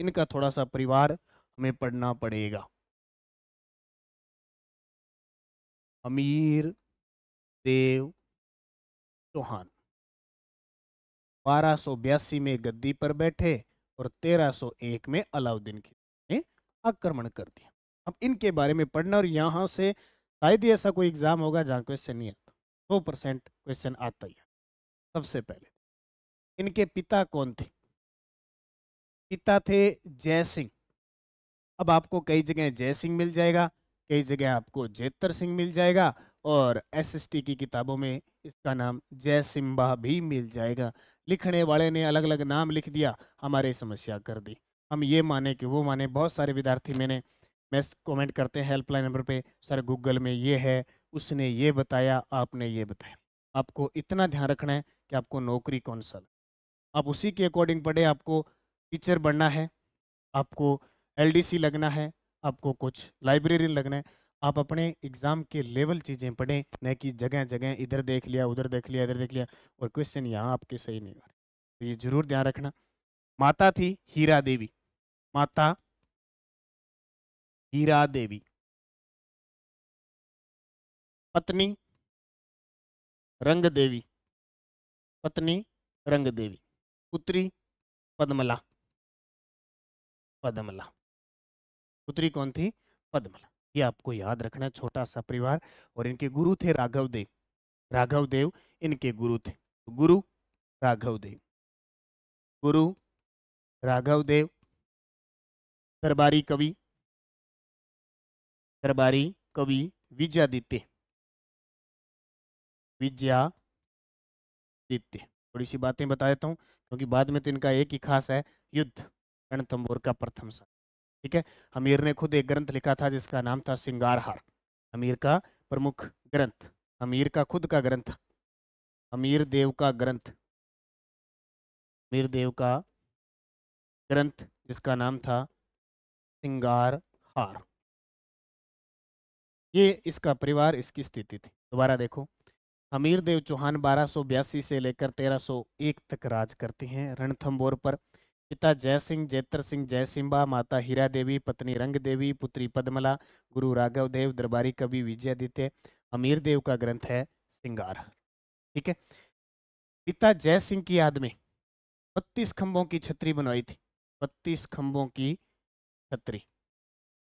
इनका थोड़ा सा परिवार हमें पढ़ना पड़ेगा अमीर देव चौहान बारह में गद्दी पर बैठे और 1301 में अलाउद्दीन ने आक्रमण कर दिया अब इनके बारे में पढ़ना और यहाँ से शायद ही ऐसा कोई एग्जाम होगा जहाँ क्वेश्चन नहीं आता सौ परसेंट क्वेश्चन आता ही है सबसे पहले इनके पिता कौन थे पिता थे जय सिंह अब आपको कई जगह जय सिंह मिल जाएगा कई जगह आपको जेतर सिंह मिल जाएगा और एसएसटी की किताबों में इसका नाम जय सिम्बा भी मिल जाएगा लिखने वाले ने अलग अलग नाम लिख दिया हमारे समस्या कर दी हम ये माने कि वो माने बहुत सारे विद्यार्थी मैंने मैस कमेंट करते हैं हेल्पलाइन नंबर पे सर गूगल में ये है उसने ये बताया आपने ये बताया आपको इतना ध्यान रखना है कि आपको नौकरी कौन सा आप उसी के अकॉर्डिंग पढ़े आपको टीचर बनना है आपको एलडीसी लगना है आपको कुछ लाइब्रेरी लगना है आप अपने एग्ज़ाम के लेवल चीज़ें पढ़ें न कि जगह जगह इधर देख लिया उधर देख लिया इधर देख लिया और क्वेश्चन यहाँ आपके सही नहीं हो रहे तो ये जरूर ध्यान रखना माता थी हीरा देवी माता हीरा देवी पत्नी रंग देवी पत्नी रंग देवी पुत्री पद्मला पद्मला पुत्री कौन थी पद्मला ये आपको याद रखना छोटा सा परिवार और इनके गुरु थे राघव देव राघव देव इनके गुरु थे गुरु राघव देव गुरु राघव देव दरबारी कवि दरबारी कवि विजयादित्य विजयादित्य थोड़ी सी बातें बता देता हूँ क्योंकि बाद में तो इनका एक ही खास है युद्ध रणतंबोर का प्रथम सर ठीक है हमीर ने खुद एक ग्रंथ लिखा था जिसका नाम था सिंगारहार हमीर का प्रमुख ग्रंथ हमीर का खुद का ग्रंथ हमीर देव का ग्रंथ हमीर देव का ग्रंथ जिसका नाम था सिंगार हार ये इसका परिवार इसकी स्थिति थी दोबारा देखो हमीर देव चौहान बारह से लेकर 1301 तक राज करते हैं रणथंबोर पर पिता जय सिंह जयत्र सिंह जय सिंबा माता हीरा देवी पत्नी रंग देवी पुत्री पद्मला गुरु राघव देव दरबारी कवि विजयादित्य अमीर देव का ग्रंथ है सिंगार ठीक है पिता जय सिंह की याद में बत्तीस खंभों की छतरी बनवाई थी बत्तीस खंभों की छतरी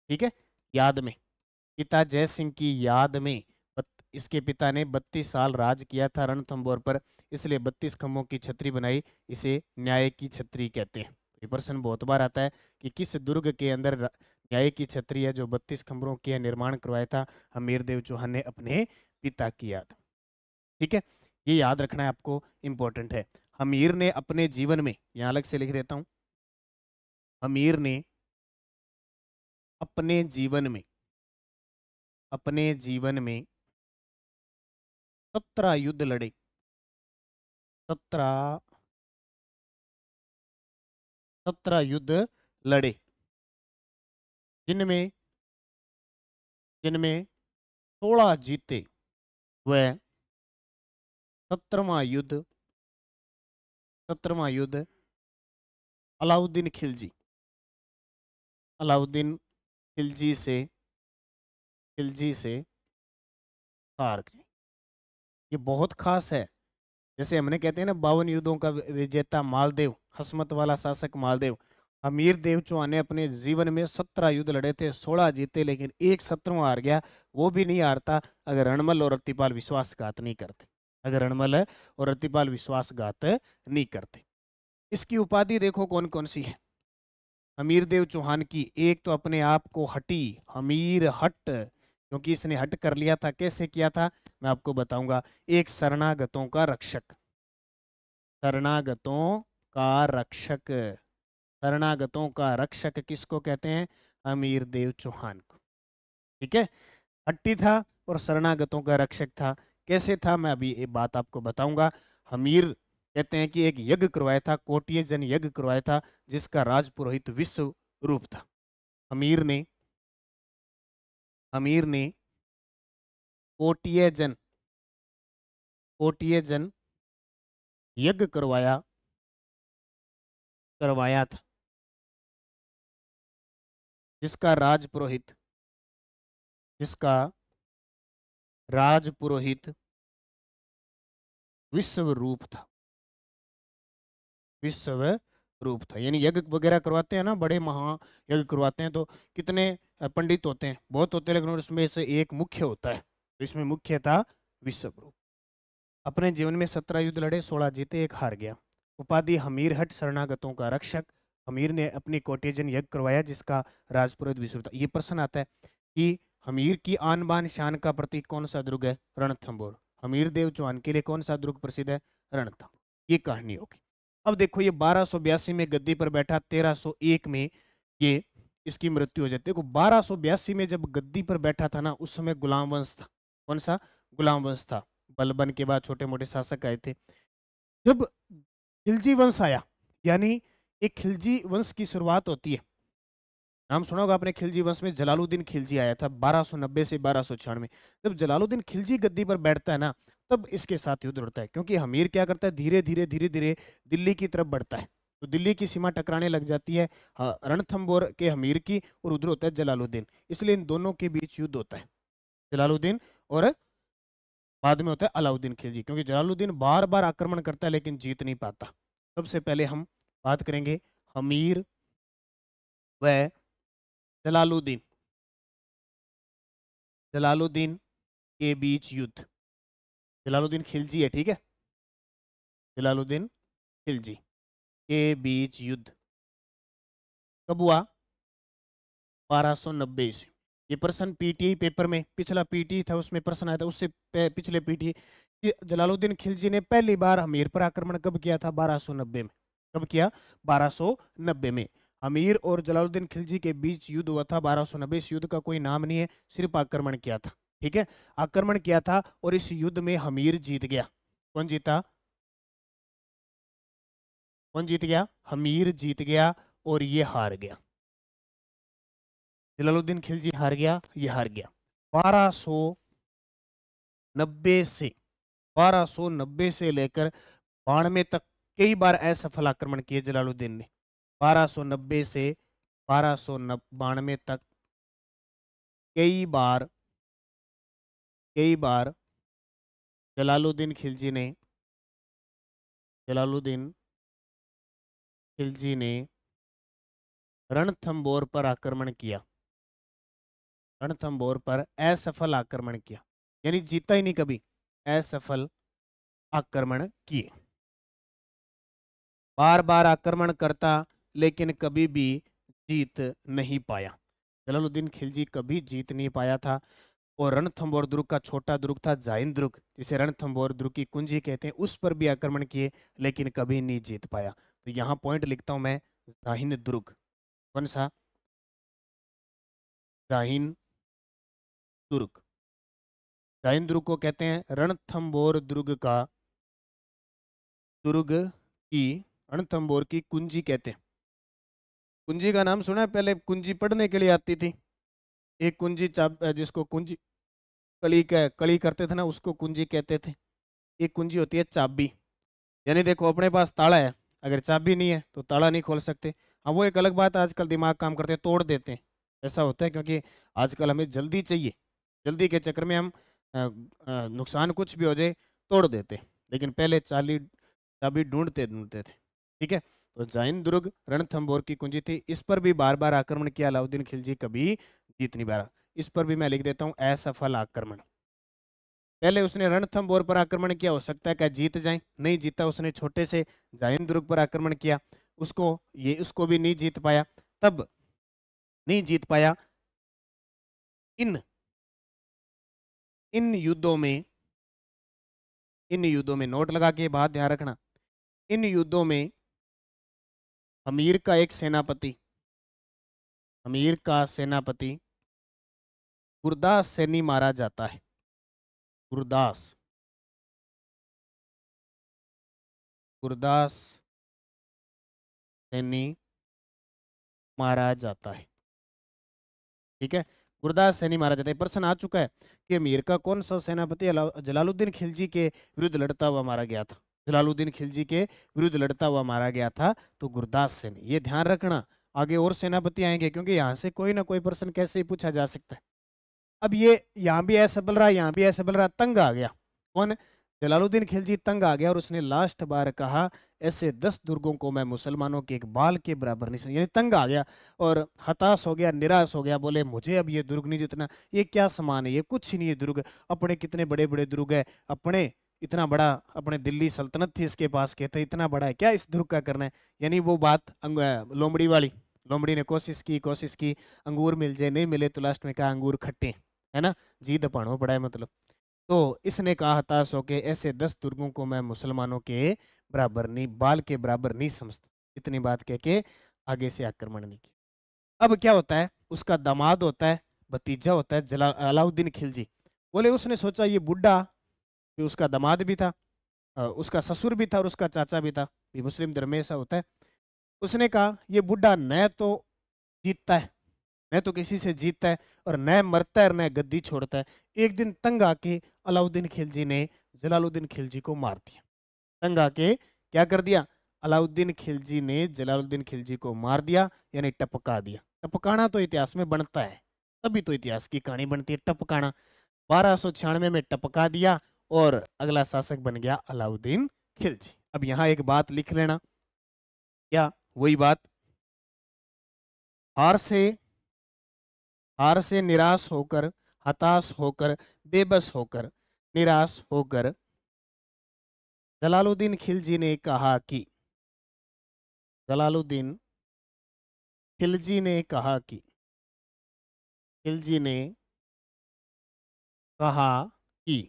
ठीक है याद में पिता जय सिंह की याद में इसके पिता ने बत्तीस साल राज किया था रणथंबोर पर इसलिए बत्तीस खम्भों की छतरी बनाई इसे न्याय की छतरी कहते हैं तो ये प्रश्न बहुत बार आता है कि किस दुर्ग के अंदर न्याय की छतरी है जो बत्तीस खम्भों की निर्माण करवाया था हमीर देव चौहान ने अपने पिता की याद ठीक है ये याद रखना है आपको इम्पोर्टेंट है हमीर ने अपने जीवन में यहाँ अलग से लिख देता हूँ हमीर ने अपने जीवन में अपने जीवन में सत्रह युद्ध लड़े सत्रह सत्रह युद्ध लड़े जिनमें जिनमें सोलह जीते व सत्रहवा युद्ध सत्रहवा युद्ध अलाउद्दीन खिलजी अलाउद्दीन खिलजी से खिलजी से गए ये बहुत खास है जैसे हमने कहते हैं ना बावन युद्धों का विजेता मालदेव हसमत वाला शासक मालदेव अमीर देव चौहान ने अपने जीवन में सत्रह युद्ध लड़े थे सोलह जीते लेकिन एक सत्रों हार गया वो भी नहीं हारता अगर रणमल और रतिपाल विश्वासघात नहीं करते अगर रणमल और रतिपाल विश्वासघात नहीं करते इसकी उपाधि देखो कौन कौन सी है अमीर देव चौहान की एक तो अपने आप को हटी अमीर हट क्योंकि इसने हट कर लिया था कैसे किया था मैं आपको बताऊंगा एक शरणागतों का रक्षक शरणागतों का रक्षक शरणागतों का रक्षक किसको कहते हैं अमीर देव चौहान को ठीक है हट्टी था और शरणागतों का रक्षक था कैसे था मैं अभी ये बात आपको बताऊंगा हमीर कहते हैं कि एक यज्ञ करवाया था कोटिय जन यज्ञ करवाया था जिसका राजपुरोहित विश्व रूप था हमीर ने अमीर ने कोटियजन कोटियजन यज्ञ करवाया करवाया था जिसका राज पुरोहित जिसका राज पुरोहित विश्व रूप था विश्व रूप था यानी यज्ञ वगैरह करवाते हैं ना बड़े महा यज्ञ करवाते हैं तो कितने पंडित होते हैं बहुत होते हैं लेकिन उसमें से एक मुख्य होता है तो इसमें मुख्य था रूप अपने जीवन में सत्रह युद्ध लड़े सोलह जीते एक हार गया उपाधि हमीर हट शरणागतों का रक्षक हमीर ने अपनी कोटेजन यज्ञ करवाया जिसका राजपुरोहित विश्व था ये प्रश्न आता है कि हमीर की आन बान शान का प्रतीक कौन सा दुर्ग है रणथम्बोर हमीर देव चौहान के लिए कौन सा दुर्ग प्रसिद्ध है रणथम्बोर ये कहानी होगी अब देखो ये बारह में गद्दी पर बैठा 1301 में ये इसकी मृत्यु हो जाती है देखो बारह में जब गद्दी पर बैठा था ना उस समय गुलाम वंश था कौन सा गुलाम वंश था बलबन के बाद छोटे मोटे शासक आए थे जब खिलजी वंश आया यानी एक खिलजी वंश की शुरुआत होती है नाम सुना होगा आपने खिलजी वंश में जलालुद्दीन खिलजी आया था 1290 से बारह जब जलालुद्दीन खिलजी गद्दी पर बैठता है ना तब इसके साथ युद्ध होता है क्योंकि हमीर क्या करता है धीरे धीरे धीरे धीरे दिल्ली की तरफ बढ़ता है तो दिल्ली की सीमा टकराने लग जाती है रणथम्बोर के हमीर की और उधर होता है जलालुद्दीन इसलिए इन दोनों के बीच युद्ध होता है जलालुद्दीन और बाद में होता है अलाउद्दीन खिलजी क्योंकि जलालुद्दीन बार बार आक्रमण करता है लेकिन जीत नहीं पाता सबसे पहले हम बात करेंगे हमीर व जलालुद्दीन जलालुद्दीन के बीच युद्ध जलालुद्दीन खिलजी है ठीक है जलालुद्दीन खिलजी के बीच युद्ध कब हुआ बारह सौ नब्बे ईस्वी ये प्रश्न पीटी पेपर में पिछला पीटी था उसमें प्रश्न आया था उससे पिछले पीटी जलालुद्दीन खिलजी ने पहली बार हमीर पर आक्रमण कब किया था 1290 में कब किया 1290 में अमीर और जलालुद्दीन खिलजी के बीच युद्ध हुआ था बारह इस युद्ध का कोई नाम नहीं है सिर्फ आक्रमण किया था ठीक है आक्रमण किया था और इस युद्ध में हमीर जीत गया कौन जीता कौन जीत गया हमीर जीत गया और ये हार गया जलालुद्दीन खिलजी हार गया ये हार गया बारह सो नब्बे से बारह सौ नब्बे से लेकर बानवे तक कई बार असफल आक्रमण किए जलालुद्दीन ने 1290 से बारह सौ तक कई बार कई बार जलालुद्दीन खिलजी ने जलालुद्दीन खिलजी ने रणथम्बोर पर आक्रमण किया रणथम्बोर पर असफल आक्रमण किया यानी जीता ही नहीं कभी असफल आक्रमण किए बार बार आक्रमण करता लेकिन कभी भी जीत नहीं पाया जलालुद्दीन खिलजी कभी जीत नहीं पाया था और रणथम्बोर दुर्ग का छोटा दुर्ग था जाइन दुर्ग जिसे रणथम्बोर दुर्ग की कुंजी कहते हैं उस पर भी आक्रमण किए लेकिन कभी नहीं जीत पाया तो यहाँ पॉइंट लिखता हूँ मैं जाहिन दुर्ग कौन सा जाहिन दुर्ग जाहिन दुर्ग को कहते हैं रणथम्बोर दुर्ग का दुर्ग की रणथम्बोर की कुंजी कहते हैं कुंजी का नाम सुना है पहले कुंजी पढ़ने के लिए आती थी एक कुंजी चाप जिसको कुंजी कली कह कली करते थे ना उसको कुंजी कहते थे एक कुंजी होती है चाबी यानी देखो अपने पास ताला है अगर चाबी नहीं है तो ताला नहीं खोल सकते हाँ वो एक अलग बात आजकल दिमाग काम करते हैं तोड़ देते हैं ऐसा होता है क्योंकि आजकल हमें जल्दी चाहिए जल्दी के चक्कर में हम नुकसान कुछ भी हो जाए तोड़ देते लेकिन पहले चाली चाबी ढूंढते ढूंढते थे ठीक है तो जैन दुर्ग रणथंबोर की कुंजी थी इस पर भी बार बार आक्रमण किया अलाउद्दीन खिलजी कभी जीत नहीं रहा इस पर भी मैं लिख देता हूँ असफल आक्रमण पहले उसने रणथंबोर पर आक्रमण किया हो सकता है क्या जीत जाए नहीं जीता उसने छोटे से जैन दुर्ग पर आक्रमण किया उसको ये उसको भी नहीं जीत पाया तब नहीं जीत पाया इन इन युद्धों में इन युद्धों में नोट लगा के बात ध्यान रखना इन युद्धों में अमीर का एक सेनापति अमीर का सेनापति गुरदास सैनी मारा जाता है गुरदास गुरदास सैनी मारा जाता है ठीक है गुरदास सैनी मारा जाता है प्रश्न आ चुका है कि अमीर का कौन सा सेनापति जलालुद्दीन खिलजी के विरुद्ध लड़ता हुआ मारा गया था जलालुद्दीन खिलजी के विरुद्ध लड़ता हुआ मारा गया था तो गुरदास सेन ये ध्यान रखना आगे और सेनापति आएंगे क्योंकि यहाँ से कोई ना कोई प्रश्न कैसे ही पूछा जा सकता है अब ये यहाँ भी बल रहा यहाँ भी बल रहा तंग आ गया कौन जलालुद्दीन खिलजी तंग आ गया और उसने लास्ट बार कहा ऐसे दस दुर्गों को मैं मुसलमानों के एक बाल के बराबर नहीं यानी तंग आ गया और हताश हो गया निराश हो गया बोले मुझे अब ये दुर्ग नहीं जितना ये क्या समान है ये कुछ ही नहीं है दुर्ग अपने कितने बड़े बड़े दुर्ग है अपने इतना बड़ा अपने दिल्ली सल्तनत थी इसके पास कहते तो इतना बड़ा है क्या इस दुर्ग का करना है यानी वो बात लोमड़ी वाली लोमड़ी ने कोशिश की कोशिश की अंगूर मिल जाए नहीं मिले तो लास्ट में कहा अंगूर खट्टे है ना जी दपाणो पड़ा है मतलब तो इसने कहा हताश होके ऐसे दस दुर्गों को मैं मुसलमानों के बराबर नहीं बाल के बराबर नहीं समझता इतनी बात कह के आगे से आक्रमण नहीं किया अब क्या होता है उसका दामाद होता है भतीजा होता है जला अलाउद्दीन खिलजी बोले उसने सोचा ये बुढ़ा फिर उसका दामाद भी था उसका ससुर भी था और उसका चाचा भी था ये मुस्लिम धर्म में ऐसा होता है उसने कहा ये बुढ़ा न तो जीतता है न तो किसी से जीतता है और न मरता है और न गद्दी छोड़ता है एक दिन तंग आके अलाउद्दीन खिलजी ने जलालुद्दीन खिलजी को मार दिया तंग आके क्या कर दिया अलाउद्दीन खिलजी ने जलालुद्दीन खिलजी को मार दिया यानी टपका दिया टपकाना तो इतिहास में बनता है तभी तो इतिहास की कहानी बनती है टपकाना बारह में टपका दिया और अगला शासक बन गया अलाउद्दीन खिलजी अब यहाँ एक बात लिख लेना क्या वही बात हार से हार से निराश होकर हताश होकर बेबस होकर निराश होकर जलालुद्दीन खिलजी ने कहा कि जलालुद्दीन खिलजी ने कहा कि खिलजी ने कहा कि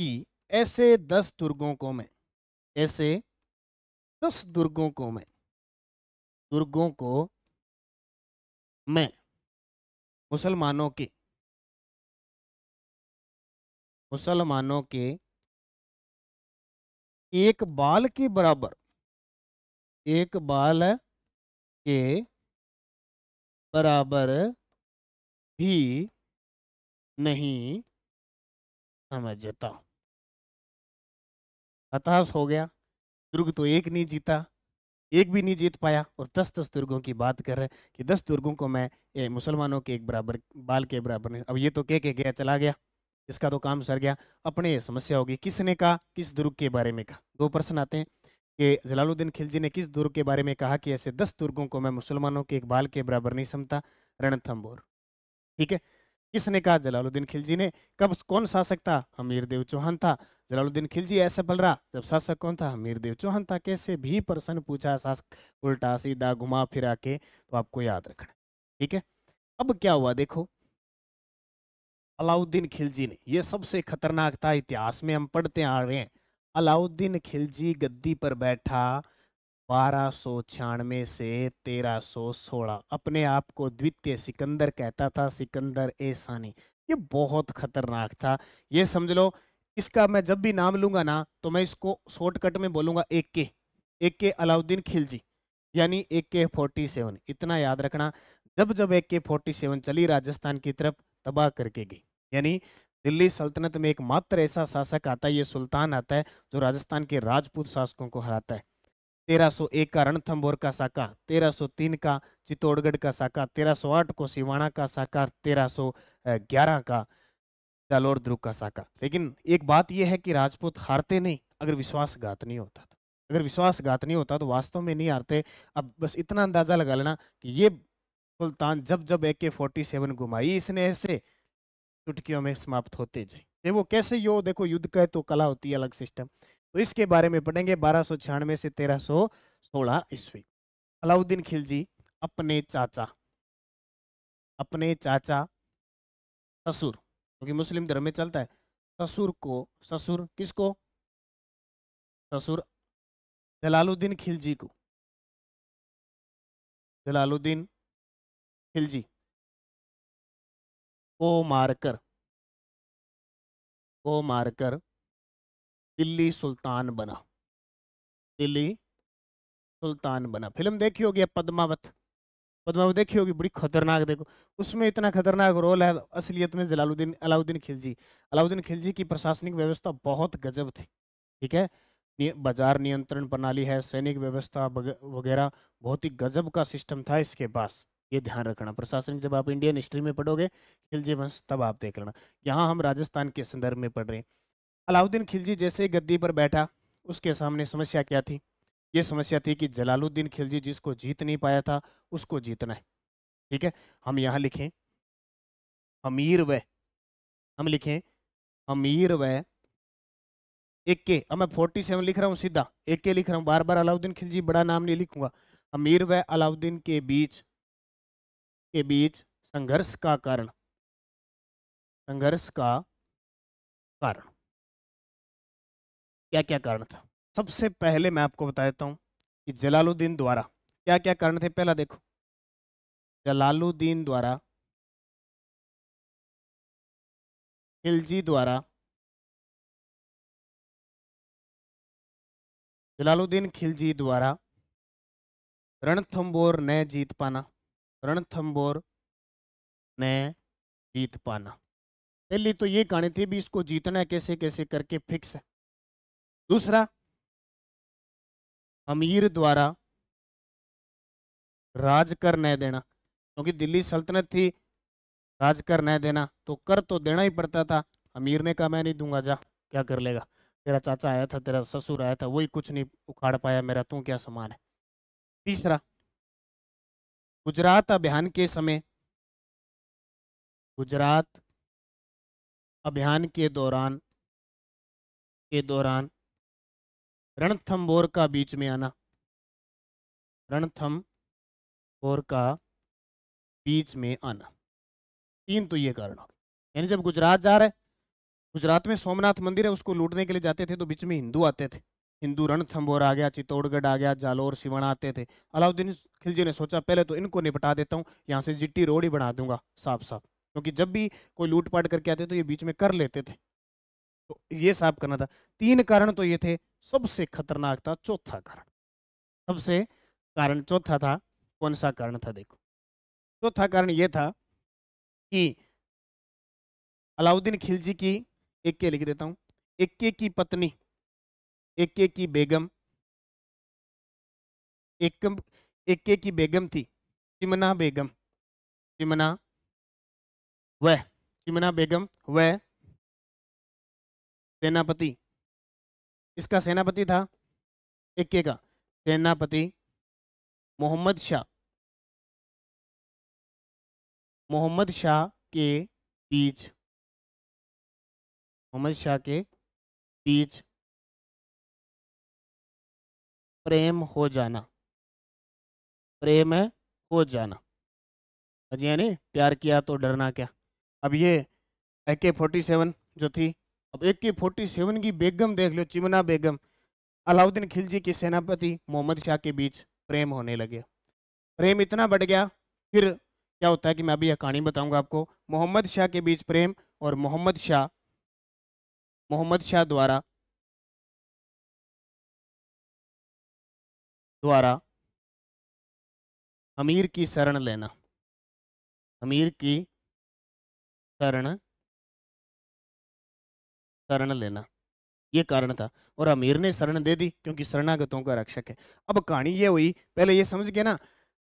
कि ऐसे दस दुर्गों को मैं ऐसे दस दुर्गों को मैं दुर्गों को मैं मुसलमानों के मुसलमानों के एक बाल के बराबर एक बाल के बराबर भी नहीं समझता हताश हो गया दुर्ग तो एक नहीं जीता एक भी नहीं जीत पाया और दस दस दुर्गों की बात कर रहे हैं कि दस दुर्गों को मैं मुसलमानों के एक बराबर बाल के बराबर नहीं अब ये तो कह के गया चला गया इसका तो काम सर गया अपने समस्या होगी किसने कहा किस दुर्ग के बारे में कहा दो प्रश्न आते हैं कि जलालुद्दीन खिलजी ने किस दुर्ग के बारे में कहा कि ऐसे दस दुर्गों को मैं मुसलमानों के एक बाल के बराबर नहीं समता रणथम्बोर ठीक है किसने कहा जलालुद्दीन खिलजी ने कब कौन शासक था हमीर देव चौहान था जलालुद्दीन खिलजी ऐसे बल रहा जब शासक कौन था हमीर देव चौहान था कैसे भी प्रश्न पूछा शासक उल्टा सीधा घुमा फिरा के तो आपको याद रखना ठीक है अब क्या हुआ देखो अलाउद्दीन खिलजी ने यह सबसे खतरनाक था इतिहास में हम पढ़ते आ रहे हैं अलाउद्दीन खिलजी गद्दी पर बैठा बारह से 1316 अपने आप को द्वितीय सिकंदर कहता था सिकंदर ए सानी ये बहुत खतरनाक था ये समझ लो इसका मैं जब भी नाम लूंगा ना तो मैं इसको शॉर्टकट में बोलूंगा ए के ए के अलाउद्दीन खिलजी यानी ए के फोर्टी सेवन इतना याद रखना जब जब ए के फोर्टी सेवन चली राजस्थान की तरफ तबाह करके गई यानी दिल्ली सल्तनत में एक मात्र ऐसा शासक आता है ये सुल्तान आता है जो राजस्थान के राजपूत शासकों को हराता है 1301 का रणथम्भौर का साका 1303 का चित्तौड़गढ़ का साका 1308 को सिवाना का साका 1311 का दल और ध्रुव का साका लेकिन एक बात यह है कि राजपूत हारते नहीं अगर विश्वासघात नहीं होता तो अगर विश्वासघात नहीं होता तो वास्तव में नहीं हारते अब बस इतना अंदाजा लगा लेना कि ये सुल्तान जब जब ए के फोर्टी सेवन घुमाई इसने ऐसे चुटकियों में समाप्त होते जाए वो कैसे यो देखो युद्ध का तो कला होती है अलग सिस्टम तो इसके बारे में पढ़ेंगे बारह सौ छियानवे से तेरह सौ सोलह ईस्वी अलाउद्दीन खिलजी अपने चाचा अपने चाचा ससुर क्योंकि मुस्लिम धर्म में चलता है ससुर को ससुर किसको ससुर जलालुद्दीन खिलजी को जलालुद्दीन खिलजी को मारकर को मारकर दिल्ली सुल्तान बना दिल्ली सुल्तान बना फिल्म देखी होगी पद्मावत पद्मावत देखी होगी बड़ी खतरनाक देखो उसमें इतना खतरनाक रोल है असलियत में जलालुद्दीन अलाउद्दीन खिलजी अलाउद्दीन खिलजी की प्रशासनिक व्यवस्था बहुत गजब थी ठीक है बाजार नियंत्रण प्रणाली है सैनिक व्यवस्था वगैरह बहुत ही गजब का सिस्टम था इसके पास ये ध्यान रखना प्रशासनिक जब आप इंडियन हिस्ट्री में पढ़ोगे खिलजी वंश तब आप देख लेना यहाँ हम राजस्थान के संदर्भ में पढ़ रहे हैं अलाउद्दीन खिलजी जैसे गद्दी पर बैठा उसके सामने समस्या क्या थी ये समस्या थी कि जलालुद्दीन खिलजी जिसको जीत नहीं पाया था उसको जीतना है ठीक है हम यहाँ लिखें अमीर व हम लिखें अमीर व एक के अब मैं फोर्टी सेवन लिख रहा हूँ सीधा एक के लिख रहा हूँ बार बार अलाउद्दीन खिलजी बड़ा नाम नहीं लिखूंगा अमीर व अलाउद्दीन के बीच के बीच संघर्ष का कारण संघर्ष का कारण क्या क्या कारण था सबसे पहले मैं आपको बता देता हूँ कि जलालुद्दीन द्वारा क्या क्या कारण थे पहला देखो जलालुद्दीन द्वारा खिलजी द्वारा जलालुद्दीन खिलजी द्वारा रणथम्बोर ने जीत पाना रणथंबोर ने जीत पाना पहली तो ये कहानी थी भी इसको जीतना कैसे कैसे करके फिक्स है दूसरा अमीर द्वारा राज कर न देना क्योंकि तो दिल्ली सल्तनत थी राज कर न देना तो कर तो देना ही पड़ता था अमीर ने कहा मैं नहीं दूंगा जा क्या कर लेगा तेरा चाचा आया था तेरा ससुर आया था वही कुछ नहीं उखाड़ पाया मेरा तू क्या समान है तीसरा गुजरात अभियान के समय गुजरात अभियान के दौरान के दौरान रणथम्बोर का बीच में आना रणथम बोर का बीच में आना तीन तो ये कारण हो यानी जब गुजरात जा रहे गुजरात में सोमनाथ मंदिर है उसको लूटने के लिए जाते थे तो बीच में हिंदू आते थे हिंदू रणथम्बोर आ गया चित्तौड़गढ़ आ गया जालोर सिवण आते थे अलाउद्दीन खिलजी ने सोचा पहले तो इनको निपटा देता हूँ यहाँ से जिट्टी रोड ही बना दूंगा साफ साफ क्योंकि जब भी कोई लूटपाट करके आते तो ये बीच में कर लेते थे तो ये साफ करना था तीन कारण तो ये थे सबसे खतरनाक था चौथा कारण सबसे कारण चौथा था कौन सा कारण था देखो चौथा कारण ये था कि अलाउद्दीन खिलजी की एक के लिख देता हूं एक की पत्नी एक की बेगम एक इक्के की बेगम थी चिमना बेगम चिमना वह चिमना बेगम वह सेनापति इसका सेनापति था इक्के का सेनापति मोहम्मद शाह मोहम्मद शाह के बीच मोहम्मद शाह के बीच प्रेम हो जाना प्रेम हो जाना यानी प्यार किया तो डरना क्या अब ये ए के फोर्टी सेवन जो थी अब एट्टी फोर्टी सेवन की बेगम देख लो चिमना बेगम अलाउद्दीन खिलजी के सेनापति मोहम्मद शाह के बीच प्रेम होने लगे प्रेम इतना बढ़ गया फिर क्या होता है कि मैं अभी यह कहानी बताऊंगा आपको मोहम्मद शाह के बीच प्रेम और मोहम्मद शाह मोहम्मद शाह द्वारा द्वारा अमीर की शरण लेना अमीर की शरण शरण लेना ये कारण था और अमीर ने शरण दे दी क्योंकि शरणागतों का रक्षक है अब कहानी ये हुई पहले ये समझ गया ना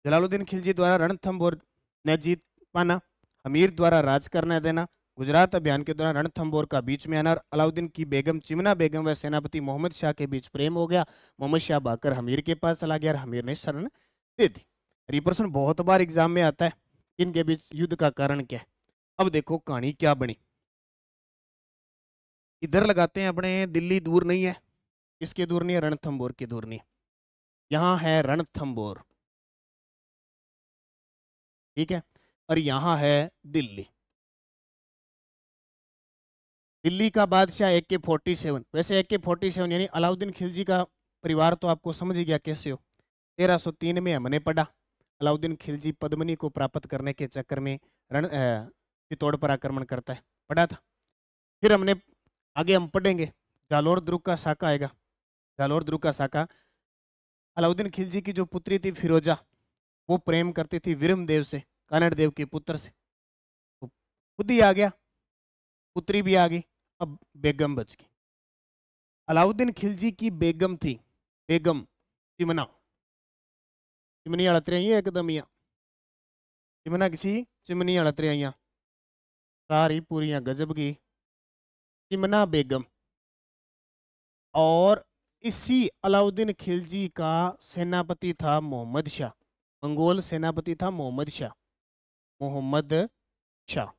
जलालुद्दीन खिलजी द्वारा रणथम्बोर ने जीत पाना अमीर द्वारा राज करने देना गुजरात अभियान के दौरान रणथम्बोर का बीच में आना अलाउद्दीन की बेगम चिमना बेगम व सेनापति मोहम्मद शाह के बीच प्रेम हो गया मोहम्मद शाह बाकर हमीर के पास चला गया और हमीर ने शरण दे दी रिपर्सन बहुत बार एग्जाम में आता है इनके बीच युद्ध का कारण क्या है अब देखो कहानी क्या बनी इधर लगाते हैं अपने दिल्ली दूर नहीं है इसके दूर नहीं है रणथम्बोर के दूर नहीं यहाँ है रणथम्बोर ठीक है और यहाँ है दिल्ली दिल्ली का बादशाह ए के फोर्टी सेवन वैसे ए के फोर्टी सेवन यानी अलाउद्दीन खिलजी का परिवार तो आपको समझ ही गया कैसे हो तेरह सौ तीन में हमने पढ़ा अलाउद्दीन खिलजी पद्मनी को प्राप्त करने के चक्कर में रण चित्तौड़ पर आक्रमण करता है पढ़ा था फिर हमने आगे हम पढ़ेंगे जालोर द्रुग का शाखा आएगा जालोर द्रुग का शाखा अलाउद्दीन खिलजी की जो पुत्री थी फिरोजा वो प्रेम करती थी विरम देव से कानड़ देव के पुत्र से तो खुद ही आ गया पुत्री भी आ गई अब बेगम बच गई अलाउद्दीन खिलजी की बेगम थी बेगम चिमना चिमनी अड़तरे एकदम यहाँ चिमना किसी चिमनी अड़तरे यहाँ सारी पूरी गजब की किमना बेगम और इसी अलाउद्दीन खिलजी का सेनापति था मोहम्मद शाह मंगोल सेनापति था मोहम्मद शाह मोहम्मद शाह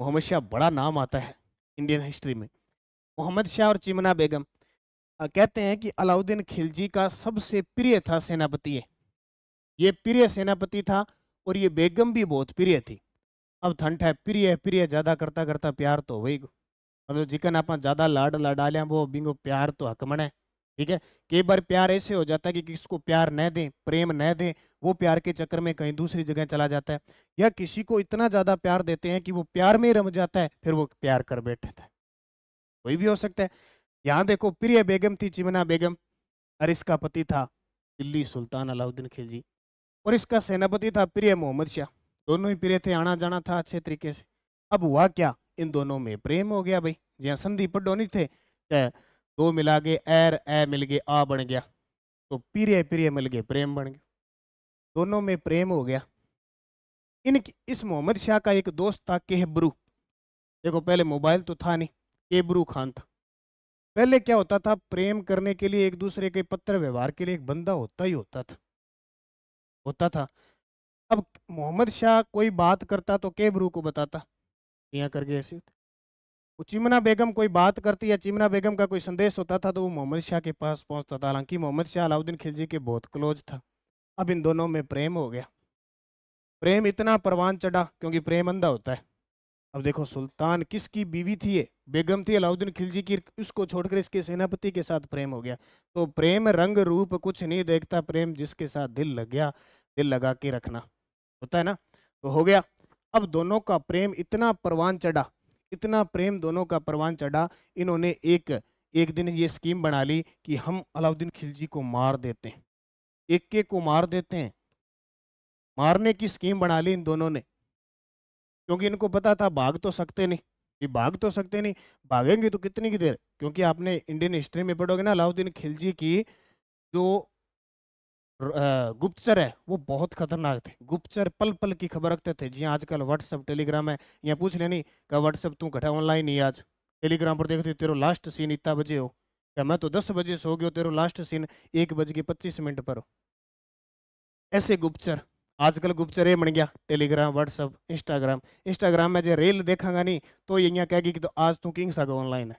मोहम्मद शाह बड़ा नाम आता है इंडियन हिस्ट्री में मोहम्मद शाह और चिमना बेगम कहते हैं कि अलाउद्दीन खिलजी का सबसे प्रिय था सेनापति ये प्रिय सेनापति था और ये बेगम भी बहुत प्रिय थी अब ठंडा है प्रिय प्रिय ज़्यादा करता करता प्यार तो वही मतलब जिकन आप ज़्यादा लाड लाडालिया वो बिंगो प्यार तो हकमण ठीक है कई बार प्यार ऐसे हो जाता है कि किसको प्यार न दे प्रेम न दे वो प्यार के चक्कर में कहीं दूसरी जगह चला जाता है या किसी को इतना ज़्यादा प्यार देते हैं कि वो प्यार में ही रम जाता है फिर वो प्यार कर बैठता है कोई भी हो सकता है यहाँ देखो प्रिय बेगम थी चिमना बेगम और इसका पति था दिल्ली सुल्तान अलाउद्दीन खिलजी और इसका सेनापति था प्रिय मोहम्मद शाह दोनों ही प्रिय थे आना जाना था अच्छे तरीके से अब हुआ क्या इन दोनों में प्रेम हो गया भाई जहाँ संधि नहीं थे दो मिला गए एर ए मिल गए आ बन गया तो प्रिय प्रिय मिल गए प्रेम बन गया दोनों में प्रेम हो गया इन इस मोहम्मद शाह का एक दोस्त था केहब्रू देखो पहले मोबाइल तो था नहीं केब्रू खान था पहले क्या होता था प्रेम करने के लिए एक दूसरे के पत्र व्यवहार के लिए एक बंदा होता ही होता था होता था अब मोहम्मद शाह कोई बात करता तो केबरू को बताता यहाँ करके ऐसे होते वो चिमना बेगम कोई बात करती या चिमना बेगम का कोई संदेश होता था तो वो मोहम्मद शाह के पास पहुँचता था हालांकि मोहम्मद शाह अलाउद्दीन खिलजी के बहुत क्लोज था अब इन दोनों में प्रेम हो गया प्रेम इतना परवान चढ़ा क्योंकि प्रेम अंधा होता है अब देखो सुल्तान किसकी बीवी थी ये बेगम थी अलाउद्दीन खिलजी की उसको छोड़कर इसके सेनापति के साथ प्रेम हो गया तो प्रेम रंग रूप कुछ नहीं देखता प्रेम जिसके साथ दिल लग गया दिल लगा के रखना होता है ना तो हो गया अब दोनों का प्रेम इतना परवान चढ़ा इतना प्रेम दोनों का परवान चढ़ा इन्होंने एक एक दिन ये स्कीम बना ली कि हम अलाउद्दीन खिलजी को मार देते हैं एक के को मार देते हैं मारने की स्कीम बना ली इन दोनों ने क्योंकि इनको पता था भाग तो सकते नहीं ये भाग तो सकते नहीं भागेंगे तो कितनी की देर क्योंकि आपने इंडियन हिस्ट्री में पढ़ोगे ना अलाउद्दीन खिलजी की जो गुप्तचर है वो बहुत खतरनाक थे गुप्तचर पल पल की खबर रखते थे जी हाँ, आजकल व्हाट्सअप टेलीग्राम है यहाँ पूछ लेनी क्या व्हाट्सअप तू घटा ऑनलाइन ही आज टेलीग्राम पर देखते तेरह लास्ट सीन इतना बजे हो क्या मैं तो दस बजे से हो गया लास्ट सीन एक बज के पच्चीस मिनट पर हो ऐसे गुप्तचर आजकल गुप्तचर ये बन गया टेलीग्राम व्हाट्सअप इंस्टाग्राम इंस्टाग्राम में जो रेल देखागा नहीं तो ये यहाँ कहेगी कि तो आज तू किंग सा ऑनलाइन है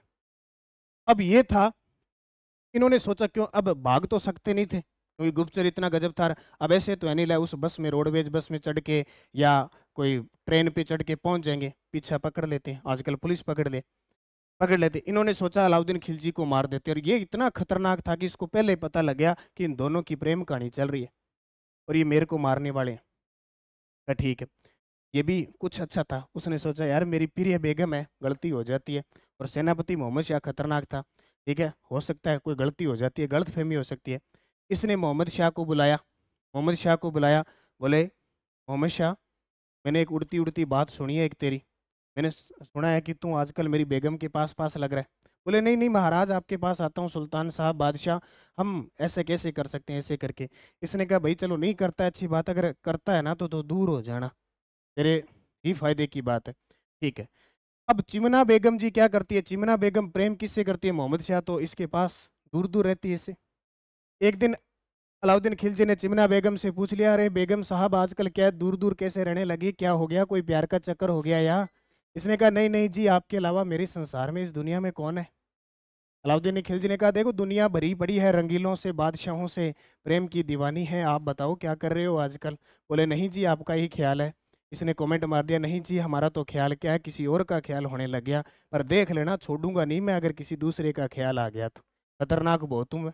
अब ये था इन्होंने सोचा क्यों अब भाग तो सकते नहीं थे क्योंकि गुप्तचर इतना गजब था अब ऐसे तो अनिल है उस बस में रोडवेज बस में चढ़ के या कोई ट्रेन पे चढ़ के पहुंच जाएंगे पीछा पकड़ लेते हैं आजकल पुलिस पकड़ ले पकड़ लेते इन्होंने सोचा अलाउद्दीन खिलजी को मार देते और ये इतना खतरनाक था कि इसको पहले पता लग गया कि इन दोनों की प्रेम कहानी चल रही है और ये मेरे को मारने वाले हैं तो ठीक है ये भी कुछ अच्छा था उसने सोचा यार मेरी प्रिय बेगम है गलती हो जाती है और सेनापति मोहम्मद शाह खतरनाक था ठीक है हो सकता है कोई गलती हो जाती है गलत फहमी हो सकती है इसने मोहम्मद शाह को बुलाया मोहम्मद शाह को बुलाया बोले मोहम्मद शाह मैंने एक उड़ती उड़ती बात सुनी है एक तेरी मैंने सुना है कि तू आजकल मेरी बेगम के पास पास लग रहा है बोले नहीं नहीं महाराज आपके पास आता हूँ सुल्तान साहब बादशाह हम ऐसे कैसे कर सकते हैं ऐसे करके इसने कहा भाई चलो नहीं करता है अच्छी बात अगर करता है ना तो तो दूर हो जाना तेरे ही फायदे की बात है ठीक है अब चिमना बेगम जी क्या करती है चिमना बेगम प्रेम किससे करती है मोहम्मद शाह तो इसके पास दूर दूर रहती है इसे एक दिन अलाउद्दीन खिलजी ने चिमना बेगम से पूछ लिया अरे बेगम साहब आजकल क्या दूर दूर कैसे रहने लगी क्या हो गया कोई प्यार का चक्कर हो गया या इसने कहा नहीं नहीं जी आपके अलावा मेरे संसार में इस दुनिया में कौन है अलाउद्दीन खिलजी ने कहा देखो दुनिया भरी पड़ी है रंगीलों से बादशाहों से प्रेम की दीवानी है आप बताओ क्या कर रहे हो आजकल बोले नहीं जी आपका ही ख्याल है इसने कमेंट मार दिया नहीं जी हमारा तो ख्याल क्या है किसी और का ख्याल होने लग गया पर देख लेना छोड़ूंगा नहीं मैं अगर किसी दूसरे का ख्याल आ गया तो खतरनाक बहुत हूँ मैं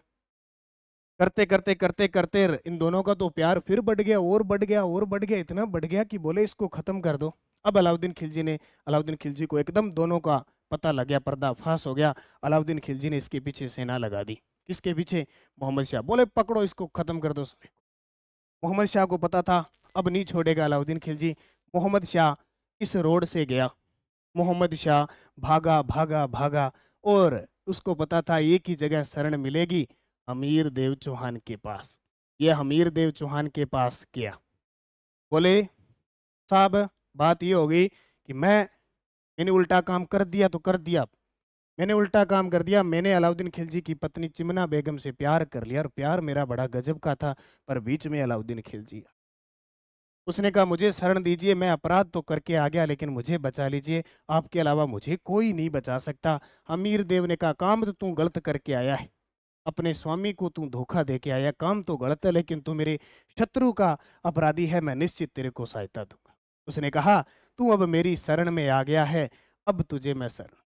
करते करते करते करते इन दोनों का तो प्यार फिर बढ़ गया और बढ़ गया और बढ़ गया इतना बढ़ गया कि बोले इसको ख़त्म कर दो अब अलाउद्दीन खिलजी ने अलाउद्दीन खिलजी को एकदम दोनों का पता लग गया पर्दाफाश हो गया अलाउद्दीन खिलजी ने इसके पीछे सेना लगा दी किसके पीछे मोहम्मद शाह बोले पकड़ो इसको ख़त्म कर दो मोहम्मद शाह को पता था अब नहीं छोड़ेगा अलाउद्दीन खिलजी मोहम्मद शाह इस रोड से गया मोहम्मद शाह भागा भागा भागा और उसको पता था एक ही जगह शरण मिलेगी हमीर देव चौहान के पास ये हमीर देव चौहान के पास किया बोले साहब बात ये होगी कि मैं मैंने उल्टा काम कर दिया तो कर दिया मैंने उल्टा काम कर दिया मैंने अलाउद्दीन खिलजी की पत्नी चिमना बेगम से प्यार कर लिया और प्यार मेरा बड़ा गजब का था पर बीच में अलाउद्दीन खिलजी उसने कहा मुझे शरण दीजिए मैं अपराध तो करके आ गया लेकिन मुझे बचा लीजिए आपके अलावा मुझे कोई नहीं बचा सकता अमीर देव ने कहा काम तो तू गलत करके आया है अपने स्वामी को तू धोखा दे के आया काम तो गलत है लेकिन तू मेरे शत्रु का अपराधी है मैं निश्चित तेरे को सहायता दूंगा उसने कहा तू अब मेरी शरण में आ गया है अब तुझे मैं शरण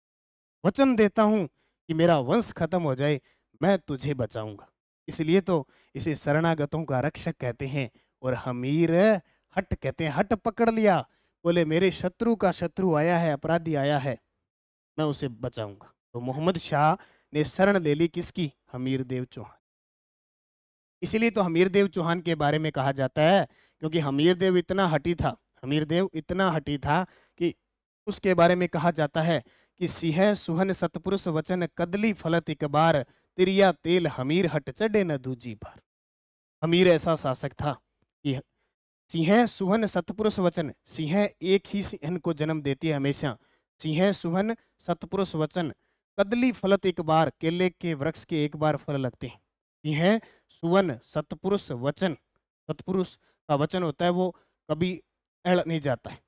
वचन देता हूं कि मेरा वंश खत्म हो जाए मैं तुझे बचाऊंगा इसलिए तो इसे शरणागतों का रक्षक कहते हैं और हमीर हट कहते हैं हट पकड़ लिया बोले मेरे शत्रु का शत्रु आया है अपराधी आया है मैं उसे बचाऊंगा तो मोहम्मद शाह ने शरण ले ली किसकी हमीर देव चौहान इसीलिए तो हमीर देव चौहान के बारे में कहा जाता है क्योंकि हमीर देव इतना हटी था हमीर देव इतना हटी था कि उसके बारे में कहा जाता है कि सिंह सुहन सतपुरुष वचन कदली फलत एक बार तिरिया तेल हमीर हट चढ़े न दूजी बार हमीर ऐसा शासक था कि सिंह सुहन सतपुरुष वचन सिंह एक ही सिंह को जन्म देती है हमेशा सिंह सुहन सतपुरुष वचन कदली फलत एक बार केले के वृक्ष के एक बार फल लगते हैं ये है सुवन सतपुरुष वचन सतपुरुष का वचन होता है वो कभी अड़ नहीं जाता है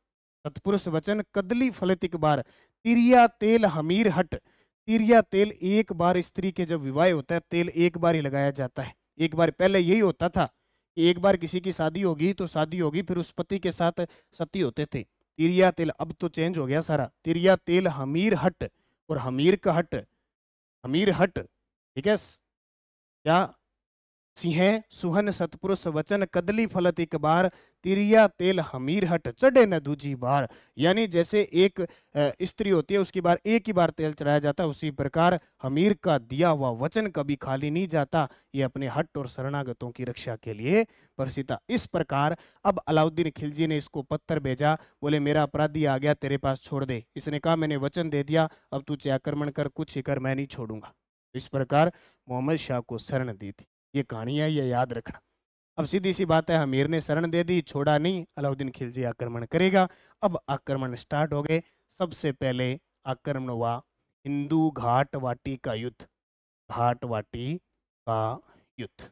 सतपुरुष वचन कदली फलत एक बार तिरिया तेल हमीर हट तिरिया तेल एक बार स्त्री के जब विवाह होता है तेल एक बार ही लगाया जाता है एक बार पहले यही होता था कि एक बार किसी की शादी होगी तो शादी होगी फिर उस पति के साथ सती होते थे तिरिया तेल अब तो चेंज हो गया सारा तिरिया तेल हमीर हट और हमीर का हट हमीर हट ठीक है क्या सिंह सुहन सतपुरुष वचन कदली फलत एक बार तिरिया तेल हमीर हट चढ़े न दूजी बार यानी जैसे एक स्त्री होती है उसकी बार एक ही बार तेल चढ़ाया जाता है उसी प्रकार हमीर का दिया हुआ वचन कभी खाली नहीं जाता ये अपने हट और शरणागतों की रक्षा के लिए प्रसिद्ध इस प्रकार अब अलाउद्दीन खिलजी ने इसको पत्थर भेजा बोले मेरा अपराधी आ गया तेरे पास छोड़ दे इसने कहा मैंने वचन दे दिया अब तू आक्रमण कर कुछ ही कर मैं नहीं छोड़ूंगा इस प्रकार मोहम्मद शाह को शरण दी थी ये कहानी है ये याद रखना अब सीधी सी बात है हमीर ने शरण दे दी छोड़ा नहीं अलाउद्दीन खिलजी आक्रमण करेगा अब आक्रमण स्टार्ट हो गए सबसे पहले आक्रमण हुआ हिंदू घाट वाटी का युद्ध घाट वाटी का युद्ध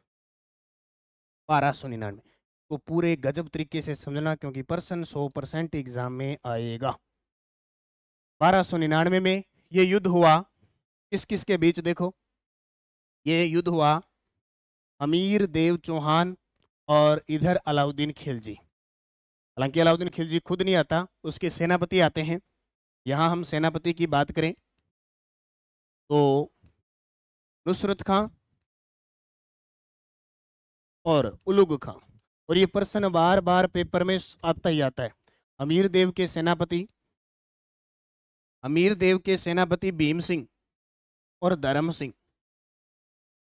बारह सौ निन्यानवे को तो पूरे गजब तरीके से समझना क्योंकि पर्सन सौ परसेंट एग्जाम में आएगा बारह सौ निन्यानवे में ये युद्ध हुआ किस किस के बीच देखो ये युद्ध हुआ अमीर देव चौहान और इधर अलाउद्दीन खिलजी हालांकि अलाउद्दीन खिलजी खुद नहीं आता उसके सेनापति आते हैं यहाँ हम सेनापति की बात करें तो नुसरत खां और उलुग खां और ये प्रश्न बार बार पेपर में आता ही आता है अमीर देव के सेनापति अमीर देव के सेनापति भीम सिंह और धर्म सिंह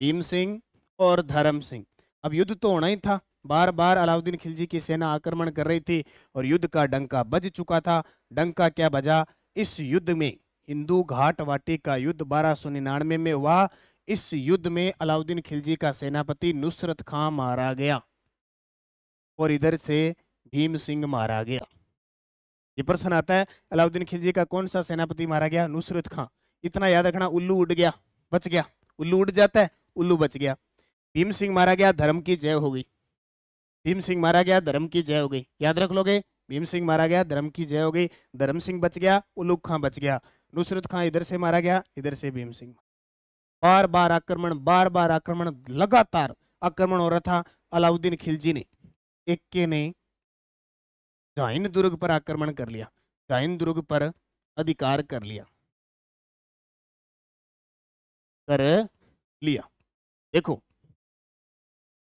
भीम सिंह और धर्म सिंह अब युद्ध तो होना ही था बार बार अलाउद्दीन खिलजी की सेना आक्रमण कर रही थी और युद्ध का डंका बज चुका था डंका क्या बजा इस युद्ध में हिंदू घाट वाटी का युद्ध बारह सौ निन्यानवे में हुआ इस युद्ध में अलाउद्दीन खिलजी का सेनापति नुसरत खां मारा गया और इधर से भीम सिंह मारा गया ये प्रश्न आता है अलाउद्दीन खिलजी का कौन सा सेनापति मारा गया नुसरत खां इतना याद रखना उल्लू उड़ गया बच गया उल्लू उड़ जाता है उल्लू बच गया भीम सिंह मारा गया धर्म की जय हो गई भीम सिंह मारा गया धर्म की जय हो गई याद रख लोगे भीम सिंह मारा गया धर्म की जय हो गई धर्म सिंह बच गया उलूक खां बच गया नुसरत खां इधर से मारा गया इधर से भीम सिंह बार बार आक्रमण बार बार आक्रमण लगातार आक्रमण हो रहा था अलाउद्दीन खिलजी ने इक्के ने जाइन दुर्ग पर आक्रमण कर लिया जाइन दुर्ग पर अधिकार कर लिया कर लिया देखो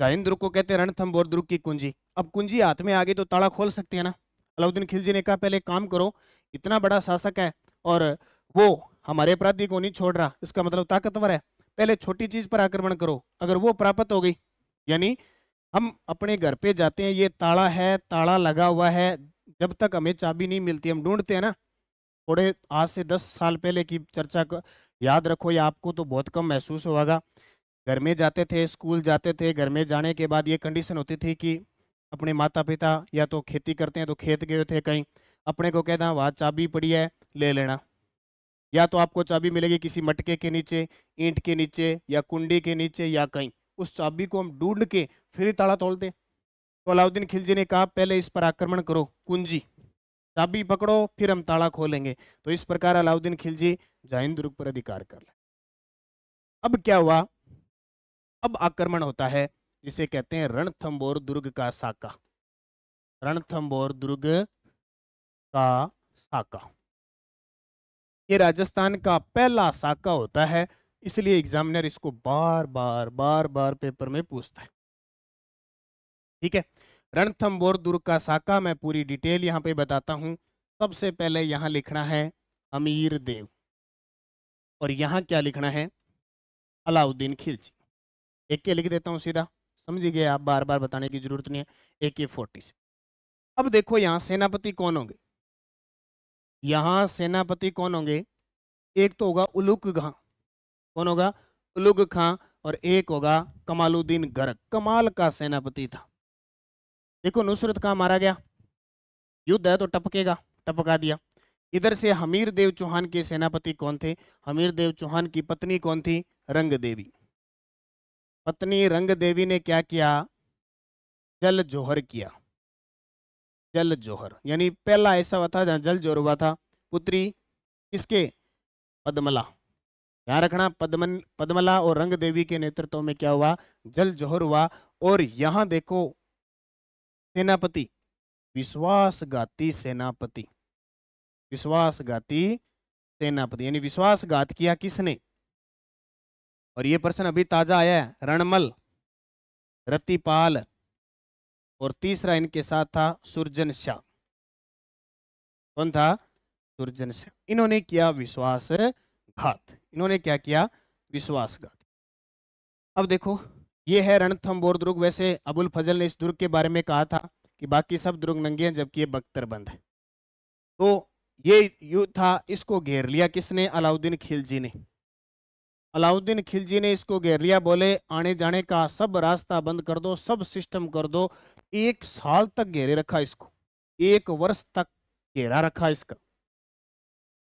जाहिंद्रुक को कहते हैं रणथम दुर्ग की कुंजी अब कुंजी हाथ में आ गई तो ताला खोल सकते हैं ना अलाउद्दीन खिलजी ने कहा पहले काम करो इतना बड़ा शासक है और वो हमारे अपराधी को नहीं छोड़ रहा इसका मतलब ताकतवर है पहले छोटी चीज पर आक्रमण करो अगर वो प्राप्त हो गई यानी हम अपने घर पे जाते हैं ये ताला है ताला लगा हुआ है जब तक हमें चाबी नहीं मिलती हम ढूंढते हैं ना थोड़े आज से दस साल पहले की चर्चा याद रखो या आपको तो बहुत कम महसूस होगा घर में जाते थे स्कूल जाते थे घर में जाने के बाद ये कंडीशन होती थी कि अपने माता पिता या तो खेती करते हैं तो खेत गए थे कहीं अपने को कहता वहाँ चाबी पड़ी है ले लेना या तो आपको चाबी मिलेगी किसी मटके के नीचे ईंट के नीचे या कुंडी के नीचे या कहीं उस चाबी को हम ढूंढ के फिर ताला तोड़ तो अलाउद्दीन खिलजी ने कहा पहले इस पर आक्रमण करो कुंजी चाबी पकड़ो फिर हम ताला खोलेंगे तो इस प्रकार अलाउद्दीन खिलजी जाहिंद दुर्ग पर अधिकार कर ले अब क्या हुआ अब आक्रमण होता है जिसे कहते हैं रणथम्बोर दुर्ग का साका रणथंबोर दुर्ग का साका ये राजस्थान का पहला साका होता है इसलिए एग्जामिनर इसको बार बार बार बार पेपर में पूछता है ठीक है रणथंबोर दुर्ग का साका मैं पूरी डिटेल यहां पे बताता हूं सबसे पहले यहां लिखना है अमीर देव और यहां क्या लिखना है अलाउद्दीन खिलजी एक के लिख देता हूँ सीधा गए आप बार बार बताने की जरूरत नहीं है ए के फोर्टी से अब देखो यहाँ सेनापति कौन होंगे यहाँ सेनापति कौन होंगे एक तो होगा उलुक खां कौन होगा उलुक खां और एक होगा कमालुद्दीन गर्ग कमाल का सेनापति था देखो नुसरत खां मारा गया युद्ध है तो टपकेगा टपका दिया इधर से हमीर देव चौहान के सेनापति कौन थे हमीर देव चौहान की पत्नी कौन थी रंग देवी पत्नी रंग देवी ने क्या किया जल जोहर किया जल जोहर यानी पहला ऐसा हुआ था जहां जल जोहर हुआ था पुत्री किसके पद्मला ध्यान रखना पद्मन पद्मला और रंग देवी के नेतृत्व में क्या हुआ जल जोहर हुआ और यहाँ देखो सेनापति विश्वासघाती सेनापति विश्वासघाती सेनापति यानी विश्वासघात किया किसने और ये पर्सन अभी ताज़ा आया है रणमल रतिपाल और तीसरा इनके साथ था सुरजन शाह कौन था सुरजन शाह इन्होंने किया विश्वास घात इन्होंने क्या किया विश्वासघात अब देखो ये है रणथम्बोर दुर्ग वैसे अबुल फजल ने इस दुर्ग के बारे में कहा था कि बाकी सब दुर्ग नंगे हैं जबकि ये बख्तर बंद है तो ये युद्ध था इसको घेर लिया किसने अलाउद्दीन खिलजी ने अलाउद्दीन खिलजी ने इसको घेर लिया बोले आने जाने का सब रास्ता बंद कर दो सब सिस्टम कर दो एक साल तक घेरे रखा इसको एक वर्ष तक घेरा रखा इसका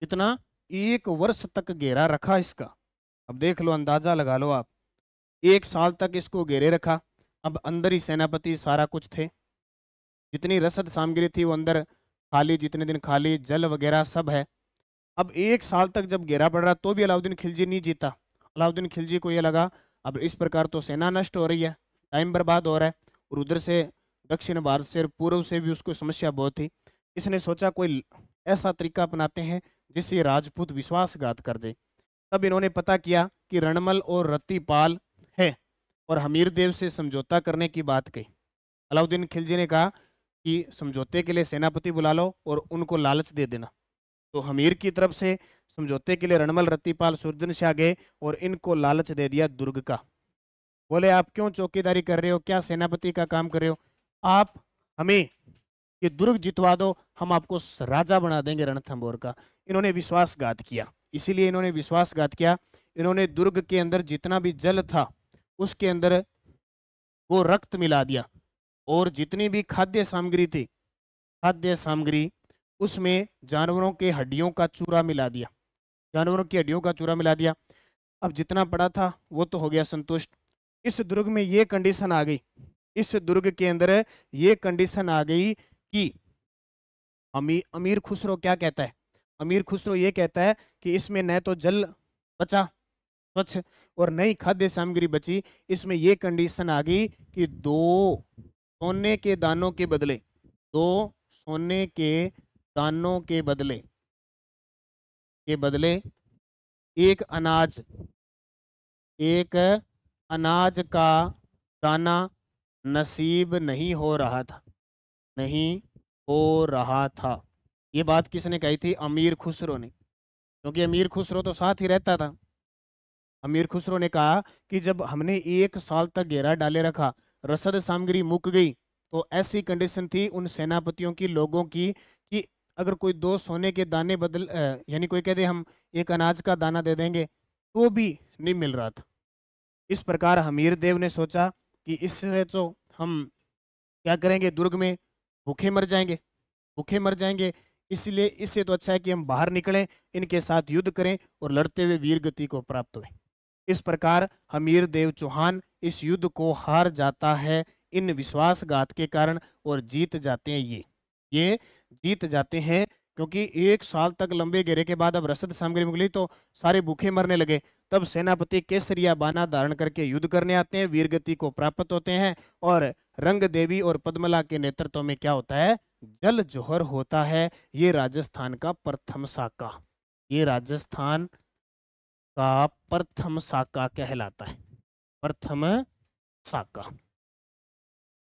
कितना एक वर्ष तक घेरा रखा इसका अब देख लो अंदाजा लगा लो आप एक साल तक इसको घेरे रखा अब अंदर ही सेनापति सारा कुछ थे जितनी रसद सामग्री थी वो अंदर खाली जितने दिन खाली जल वगैरह सब है अब एक साल तक जब घेरा पड़ रहा तो भी अलाउद्दीन खिलजी नहीं जीता अलाउद्दीन खिलजी को ये लगा अब इस प्रकार तो सेना नष्ट हो रही है टाइम बर्बाद हो रहा है और उधर से दक्षिण भारत से पूर्व से भी उसको समस्या बहुत थी इसने सोचा कोई ऐसा तरीका अपनाते हैं जिससे राजपूत विश्वासघात कर दे तब इन्होंने पता किया कि रणमल और रतिपाल है और हमीर देव से समझौता करने की बात कही अलाउद्दीन खिलजी ने कहा कि समझौते के लिए सेनापति बुला लो और उनको लालच दे देना तो हमीर की तरफ से समझौते के लिए रणमल रत्तीपाल सुरजन से गए और इनको लालच दे दिया दुर्ग का बोले आप क्यों चौकीदारी कर रहे हो क्या सेनापति का काम कर रहे हो आप हमें ये दुर्ग जितवा दो हम आपको राजा बना देंगे रणथम्बोर का इन्होंने विश्वासघात किया इसीलिए इन्होंने विश्वासघात किया इन्होंने दुर्ग के अंदर जितना भी जल था उसके अंदर वो रक्त मिला दिया और जितनी भी खाद्य सामग्री थी खाद्य सामग्री उसमें जानवरों के हड्डियों का चूरा मिला दिया जानवरों की हड्डियों का चूरा मिला दिया अब जितना पड़ा था वो तो हो गया संतुष्ट इस दुर्ग में ये कंडीशन आ गई इस दुर्ग के अंदर ये कंडीशन आ गई कि अमीर अमीर खुसरो क्या कहता है अमीर खुसरो ये कहता है कि इसमें न तो जल बचा स्वच्छ और नई खाद्य सामग्री बची इसमें यह कंडीशन आ गई कि दो सोने के दानों के बदले दो सोने के दानों के बदले के बदले एक अनाज एक अनाज का दाना नसीब नहीं हो रहा था नहीं हो रहा था ये बात किसने कही थी अमीर खुसरो ने क्योंकि अमीर खुसरो तो साथ ही रहता था अमीर खुसरो ने कहा कि जब हमने एक साल तक घेरा डाले रखा रसद सामग्री मुक गई तो ऐसी कंडीशन थी उन सेनापतियों की लोगों की अगर कोई दो सोने के दाने बदल यानी कोई कह दे हम एक अनाज का दाना दे देंगे तो भी नहीं मिल रहा था इस प्रकार हमीर देव ने सोचा कि इससे तो हम क्या करेंगे दुर्ग में भूखे मर जाएंगे भूखे मर जाएंगे इसलिए इससे तो अच्छा है कि हम बाहर निकलें इनके साथ युद्ध करें और लड़ते हुए वीर गति को प्राप्त हुए इस प्रकार हमीर देव चौहान इस युद्ध को हार जाता है इन विश्वासघात के कारण और जीत जाते हैं ये ये जीत जाते हैं क्योंकि एक साल तक लंबे घेरे के बाद अब रसद सामग्री मिली तो सारे भूखे मरने लगे तब सेनापति केसरिया बाना धारण करके युद्ध करने आते हैं वीरगति को प्राप्त होते हैं और रंग देवी और पद्मला के नेतृत्व में क्या होता है जल जोहर होता है ये राजस्थान का प्रथम साका ये राजस्थान का प्रथम साका कहलाता है प्रथम साका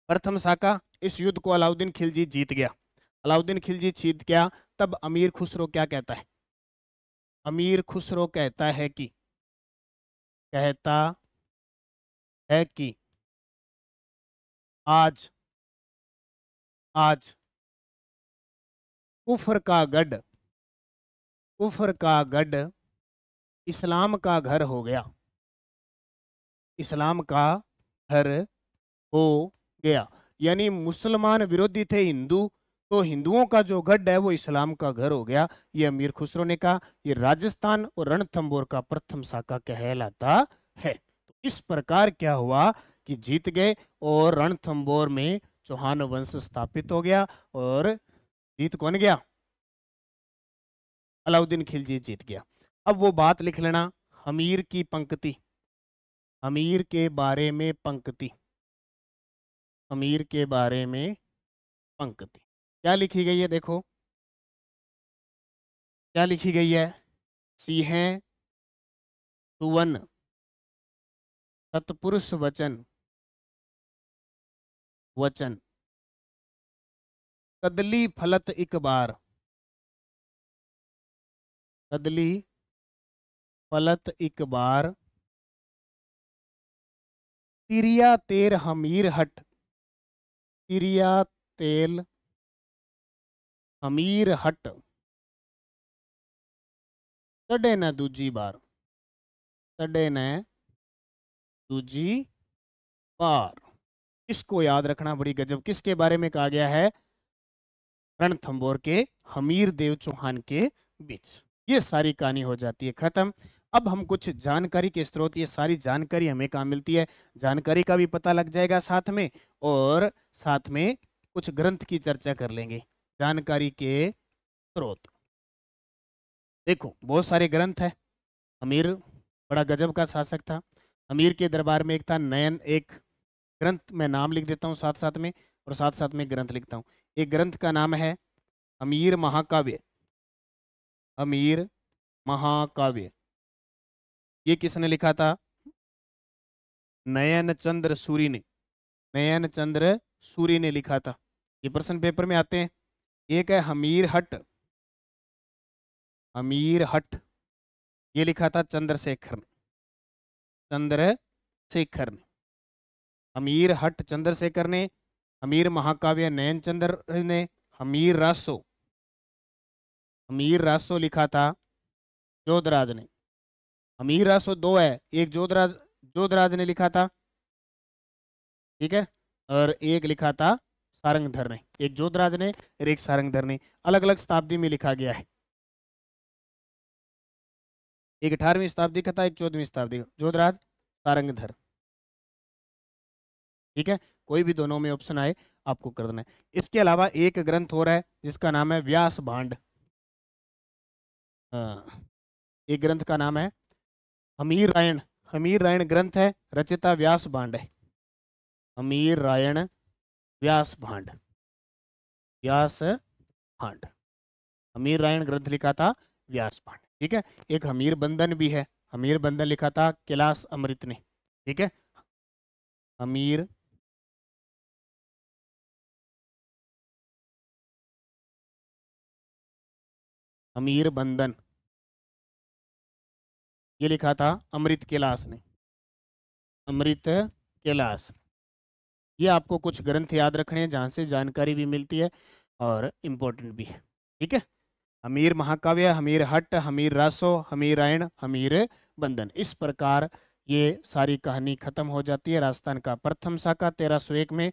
प्रथम साका इस युद्ध को अलाउद्दीन खिलजी जीत गया अलाउद्दीन खिलजी छीद क्या तब अमीर खुसरो क्या कहता है अमीर खुसरो कहता है कि कहता है कि आज आज कुफर का गढ़ कुफर का गढ़ इस्लाम का घर हो गया इस्लाम का घर हो गया यानी मुसलमान विरोधी थे हिंदू तो हिंदुओं का जो गढ़ है वो इस्लाम का घर हो गया ये अमीर खुसरो ने कहा ये राजस्थान और रणथम्बोर का प्रथम शाखा कहलाता है तो इस प्रकार क्या हुआ कि जीत गए और रणथम्बोर में चौहान वंश स्थापित हो गया और जीत कौन गया अलाउद्दीन खिलजी जीत गया अब वो बात लिख लेना हमीर की पंक्ति हमीर के बारे में पंक्ति हमीर के बारे में पंक्ति क्या लिखी गई है देखो क्या लिखी गई है है सुवन तत्पुरुष वचन वचन कदली फलत एक बार कदली फलत एक बार तिरिया तेर हमीर हट तिरिया तेल हमीर हट तडे ने दूजी बार तडे न दूजी बार इसको याद रखना बड़ी गजब किसके बारे में कहा गया है रणथंबोर के हमीर देव चौहान के बीच ये सारी कहानी हो जाती है खत्म अब हम कुछ जानकारी के स्रोत ये सारी जानकारी हमें कहाँ मिलती है जानकारी का भी पता लग जाएगा साथ में और साथ में कुछ ग्रंथ की चर्चा कर लेंगे जानकारी के स्रोत देखो बहुत सारे ग्रंथ है अमीर बड़ा गजब का शासक था अमीर के दरबार में एक था नयन एक ग्रंथ में नाम लिख देता हूँ साथ साथ में और साथ साथ में ग्रंथ लिखता हूँ एक ग्रंथ का नाम है अमीर महाकाव्य अमीर महाकाव्य ये किसने लिखा था नयन चंद्र सूरी ने नयन चंद्र सूरी ने लिखा था ये प्रश्न पेपर में आते हैं एक है हमीर हट हमीर हट ये लिखा था चंद्रशेखर ने चंद्रशेखर ने हमीर हट चंद्रशेखर ने हमीर महाकाव्य नयन चंद्र ने हमीर रासो हमीर रासो लिखा था जोधराज ने हमीर रासो दो है एक जोधराज जोधराज ने लिखा था ठीक है और एक लिखा था सारंगधर ने एक जोधराज ने और एक सारंगधर ने अलग अलग शताब्दी में लिखा गया है एक अठारहवीं शताब्दी का था एक चौदहवीं शताब्दी का जोधराज सारंगधर ठीक है कोई भी दोनों में ऑप्शन आए आपको कर देना है इसके अलावा एक ग्रंथ हो रहा है जिसका नाम है व्यास भांड हाँ, एक ग्रंथ का नाम है हमीर रायण हमीर रायण ग्रंथ है रचिता व्यास भांड है हमीर रायण व्यास भांड व्यास भांड हमीर रायण ग्रंथ लिखा था व्यास भांड ठीक है एक हमीर बंधन भी है हमीर बंधन लिखा था कैलाश अमृत ने ठीक है हमीर हमीर बंधन ये लिखा था अमृत कैलाश ने अमृत कैलाश ये आपको कुछ ग्रंथ याद रखने हैं जहाँ से जानकारी भी मिलती है और इम्पोर्टेंट भी है ठीक है हमीर महाकाव्य हमीर हट हमीर रासो हमीर हमीरायण हमीर बंधन इस प्रकार ये सारी कहानी खत्म हो जाती है राजस्थान का प्रथम शाखा तेरह सौ एक में